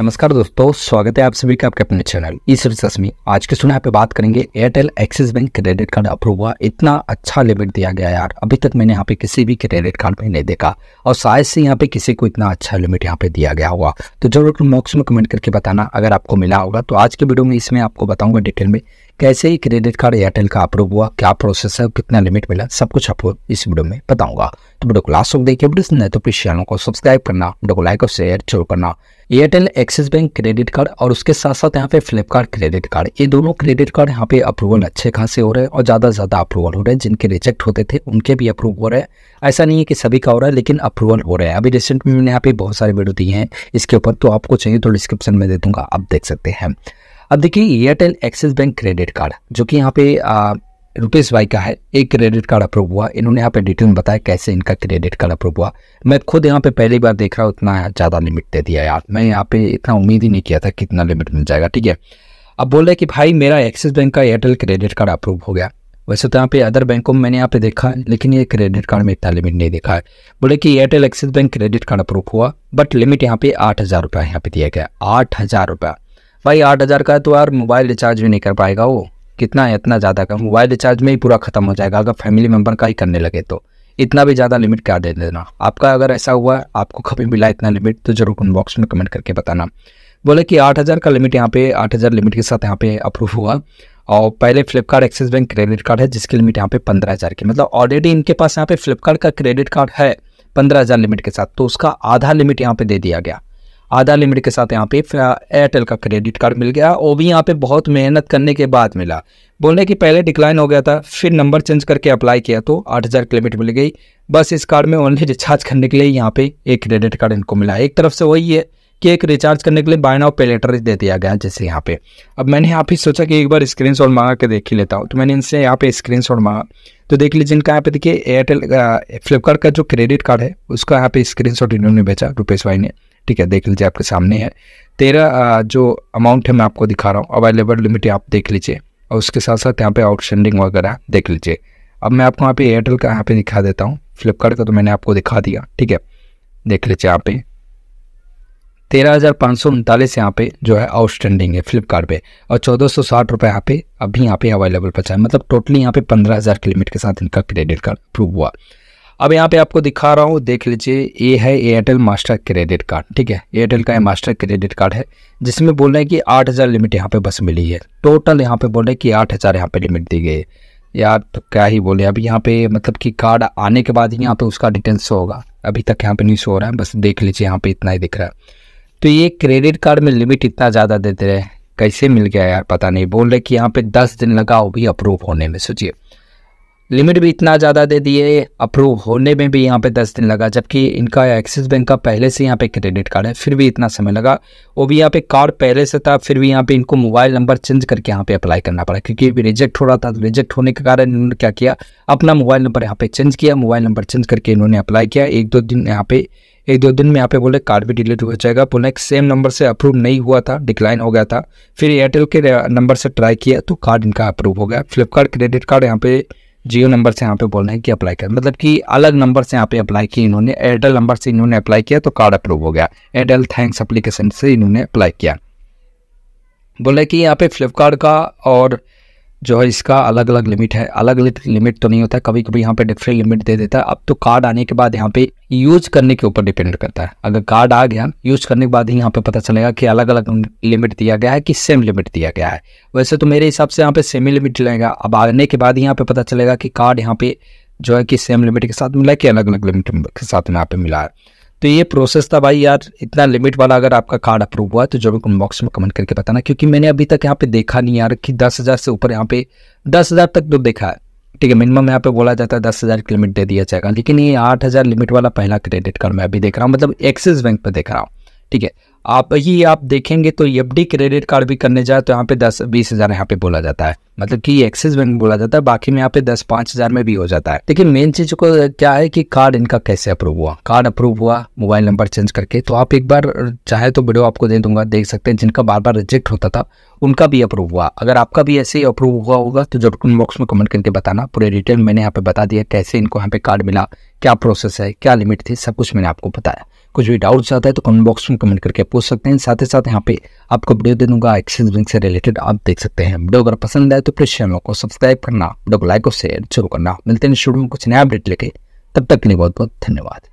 नमस्कार दोस्तों स्वागत है आप सभी का आपके अपने चैनल इस सर्विस में आज के सुना यहाँ पे बात करेंगे Airtel Axis bank credit card approve हुआ इतना अच्छा लिमिट दिया गया यार अभी तक मैंने यहाँ पे किसी भी क्रेडिट कार्ड में नहीं देखा और शायद से यहाँ पे किसी को इतना अच्छा लिमिट यहाँ पे दिया गया हुआ तो जरूर बॉक्स में कमेंट करके बताना अगर आपको मिला होगा तो आज के वीडियो में इसमें आपको बताऊंगा डिटेल में कैसे ही क्रेडिट कार्ड एयरटेल का अप्रूव हुआ क्या प्रोसेस है कितना लिमिट मिला सब कुछ आपको इस वीडियो में बताऊंगा तो वीडियो को लास्ट देखिए वीडियो तो प्लीज चैनल को सब्सक्राइब करना वीडियो को लाइक और शेयर जरूर करना Airtel Axis bank credit card और उसके साथ साथ यहाँ पे फ्लिपकार्ट क्रेडिट कार्ड ये दोनों क्रेडिट कार्ड यहाँ पे अप्रूवल अच्छे खासे हो रहे हैं और ज़्यादा से ज़्यादा अप्रूवल हो रहे हैं जिनके रिजेक्ट होते थे उनके भी अप्रूव हो रहे हैं ऐसा नहीं है कि सभी का हो रहा है लेकिन अप्रूवल हो रहा है अभी रिसेंट में मैंने यहाँ पे बहुत सारे वीडियो दिए हैं इसके ऊपर तो आपको चाहिए तो डिस्क्रिप्शन में दे दूँगा आप देख सकते हैं अब देखिए Airtel Axis bank credit card जो कि यहाँ पे रुपेश भाई का है एक क्रेडिट कार्ड अप्रूव हुआ इन्होंने यहाँ पे डिटेल बताया कैसे इनका क्रेडिट कार्ड अप्रूव हुआ मैं खुद यहाँ पे पहली बार देख रहा हूँ इतना ज़्यादा लिमिट दे दिया यार मैं यहाँ पे इतना उम्मीद ही नहीं किया था कितना लिमिट मिल जाएगा ठीक है अब बोल रहे कि भाई मेरा एक्सिस बैंक का एयरटेल क्रेडिट कार्ड अप्रूव हो गया वैसे तो यहाँ पे अदर बैंकों में मैंने यहाँ पे देखा है लेकिन ये क्रेडिट कार्ड में इतना लिमिट नहीं देखा है बोले कि Airtel Axis bank credit card approve हुआ बट लिमिट यहाँ पे आठ हज़ार रुपया यहाँ पे दिया गया आठ हज़ार रुपया भाई आठ हज़ार का तो यार मोबाइल रिचार्ज भी नहीं कर पाएगा वो कितना है इतना ज़्यादा का मोबाइल रिचार्ज में ही पूरा ख़त्म हो जाएगा अगर फैमिली मेम्बर का ही करने लगे तो इतना भी ज़्यादा लिमिट क्या दे देना आपका अगर ऐसा हुआ आपको कभी मिला इतना लिमिट तो ज़रूर कमेंट बॉक्स में कमेंट करके बताना बोले कि आठ हज़ार का लिमिट यहाँ पे आठ हज़ार लिमिट के साथ यहाँ पे अप्रूव हुआ और पहले Flipkart Axis bank credit card है जिसकी लिमिट यहाँ पे पंद्रह हज़ार की मतलब ऑलरेडी इनके पास यहाँ पे फ्लिपकार्ट का क्रेडिट कार्ड है पंद्रह हज़ार लिमिट के साथ तो उसका आधा लिमिट यहाँ पे दे दिया गया आधार लिमिट के साथ यहाँ पे एयरटेल का क्रेडिट कार्ड मिल गया वो भी यहाँ पे बहुत मेहनत करने के बाद मिला बोलने की पहले डिक्लाइन हो गया था फिर नंबर चेंज करके अप्लाई किया तो आठ हज़ार किलोमीटर मिल गई बस इस कार्ड में ओनली रिचार्ज करने के लिए यहाँ पे एक क्रेडिट कार्ड इनको मिला एक तरफ से वही है कि एक रिचार्ज करने के लिए बाय नाउ पेलेटर दे दिया गया जैसे यहाँ पे अब मैंने यहाँ पे सोचा कि एक बार स्क्रीन शॉट मांगा के देख ही लेता हूँ तो मैंने इनसे यहाँ पे स्क्रीन शॉट मांगा तो देख लीजिए इनका यहाँ पे देखिए एयरटेल फ्लिपकार्ट का जो क्रेडिट कार्ड है उसका यहाँ पे स्क्रीन शॉट इन्होंने बेचा रुपेश भाई ने ठीक है देख लीजिए आपके सामने है तेरह जो अमाउंट है मैं आपको दिखा रहा हूँ अवेलेबल लिमिट आप देख लीजिए और उसके साथ साथ यहाँ पे आउटस्टैंडिंग वगैरह देख लीजिए अब मैं आपको यहाँ पे एयरटेल का यहाँ पे दिखा देता हूँ फ्लिपकार्ट का तो मैंने आपको दिखा दिया ठीक है देख लीजिए यहाँ पे तेरह हज़ार पाँच सौ उनतालीस यहाँ पे जो है आउटस्टैंडिंग है फ्लिपकार्ट पे और चौदह सौ साठ रुपये यहाँ पे अभी यहाँ पे अवेलेबल पचा है मतलब टोटली यहाँ पे पंद्रह हज़ार के लिमिट के साथ इनका क्रेडिट कार्ड अप्रूव हुआ अब यहाँ पे आपको दिखा रहा हूँ देख लीजिए ये है एयरटेल मास्टर क्रेडिट कार्ड ठीक है एयरटेल का मास्टर क्रेडिट कार्ड है जिसमें बोल रहे हैं कि आठ हज़ार लिमिट यहाँ पे बस मिली है टोटल यहाँ पे बोल रहे हैं कि आठ हज़ार यहाँ पर लिमिट दी गई है यार तो क्या ही बोले अभी यहाँ पे मतलब कि कार्ड आने के बाद ही यहाँ पे उसका डिटेल शो होगा अभी तक यहाँ पर नहीं शो हो रहा है बस देख लीजिए यहाँ पर इतना ही दिख रहा है तो ये क्रेडिट कार्ड में लिमिट इतना ज़्यादा देते रहे कैसे मिल गया यार पता नहीं बोल रहे कि यहाँ पर दस दिन लगा वो भी अप्रूव होने में सोचिए लिमिट भी इतना ज़्यादा दे दिए अप्रूव होने में भी यहाँ पे दस दिन लगा जबकि इनका एक्सिस बैंक का पहले से यहाँ पे क्रेडिट कार्ड है फिर भी इतना समय लगा वो भी यहाँ पे कार्ड पहले से था फिर भी यहाँ पे इनको मोबाइल नंबर चेंज करके यहाँ पे अप्लाई करना पड़ा क्योंकि रिजेक्ट हो रहा था तो रिजेक्ट होने के कारण इन्होंने क्या किया अपना मोबाइल नंबर यहाँ पर चेंज किया मोबाइल नंबर चेंज करके इन्होंने अप्लाई किया एक दो दिन यहाँ पे एक दो दिन में यहाँ पे बोले कार्ड भी डिलीट हो जाएगा बोला एक सेम नंबर से अप्रूव नहीं हुआ था डिक्लाइन हो गया था फिर एयरटेल के नंबर से ट्राई किया तो कार्ड इनका अप्रूव हो गया फ्लिपकार्ट क्रेडिट कार्ड यहाँ पे जियो नंबर से यहाँ पे बोल रहे हैं कि अप्लाई कर मतलब कि अलग नंबर से यहाँ पे अप्लाई किया इन्होंने एयरटेल नंबर से इन्होंने अप्लाई किया तो कार्ड अप्रूव हो गया एयरटेल थैंक्स अप्लीकेशन से इन्होंने अप्लाई किया बोले कि यहाँ पे फ्लिपकार्ट का और जो है इसका अलग अलग लिमिट है अलग लिमिट तो नहीं होता है कभी कभी यहाँ पे डिफरेंट लिमिट दे देता है अब तो कार्ड आने के बाद यहाँ पे यूज करने के ऊपर डिपेंड करता है अगर कार्ड आ गया यूज करने के बाद ही यहाँ पे पता चलेगा कि अलग अलग लिमिट दिया गया है कि सेम लिमिट दिया गया है वैसे तो मेरे हिसाब से यहाँ पे सेमी लिमिट लेगा अब आने के बाद ही यहाँ पे पता चलेगा कि कार्ड यहाँ पे जो है कि सेम लिमिट के साथ मिला कि अलग अलग लिमिट के साथ यहाँ पे मिला है तो ये प्रोसेस था भाई यार इतना लिमिट वाला अगर आपका कार्ड अप्रूव हुआ तो जो भी कमेंट बॉक्स में कमेंट करके बताना क्योंकि मैंने अभी तक यहाँ पे देखा नहीं यार कि दस हज़ार से ऊपर यहाँ पे दस हज़ार तक तो देखा है ठीक है मिनिमम यहाँ पे बोला जाता है दस हज़ार की लिमिट दे दिया जाएगा लेकिन ये आठ हज़ार लिमिट वाला पहला क्रेडिट कार्ड मैं अभी देख रहा हूँ मतलब एक्सिस बैंक पर देख रहा हूँ ठीक है आप ही आप देखेंगे तो एफ डी क्रेडिट कार्ड भी करने जाए तो यहाँ पे दस बीस हज़ार यहाँ पे बोला जाता है मतलब कि एक्सिस बैंक बोला जाता है बाकी में यहाँ पे दस पाँच हज़ार में भी हो जाता है लेकिन मेन चीज को क्या है कि कार्ड इनका कैसे अप्रूव हुआ कार्ड अप्रूव हुआ मोबाइल नंबर चेंज करके तो आप एक बार चाहे तो वीडियो आपको दे दूंगा देख सकते हैं जिनका बार बार रिजेक्ट होता था उनका भी अप्रूव हुआ अगर आपका भी ऐसे ही अप्रूव हुआ होगा तो जरूर बॉक्स में कमेंट करके बताना पूरे डिटेल मैंने यहाँ पे बता दिया कैसे इनको यहाँ पे कार्ड मिला क्या प्रोसेस है क्या लिमिट थी सब कुछ मैंने आपको बताया कुछ भी डाउट्स आता है तो कमेंट बॉक्स में कमेंट करके पूछ सकते हैं साथ ही साथ यहाँ पे आपको वीडियो दे दूंगा एक्सिस बैंक से रिलेटेड आप देख सकते हैं वीडियो अगर पसंद आए तो प्लीज चैनल को सब्सक्राइब करना वीडियो को लाइक और शेयर जरूर करना मिलते हैं शुरू में कुछ नया अपडेट लेके तब तक के लिए बहुत बहुत धन्यवाद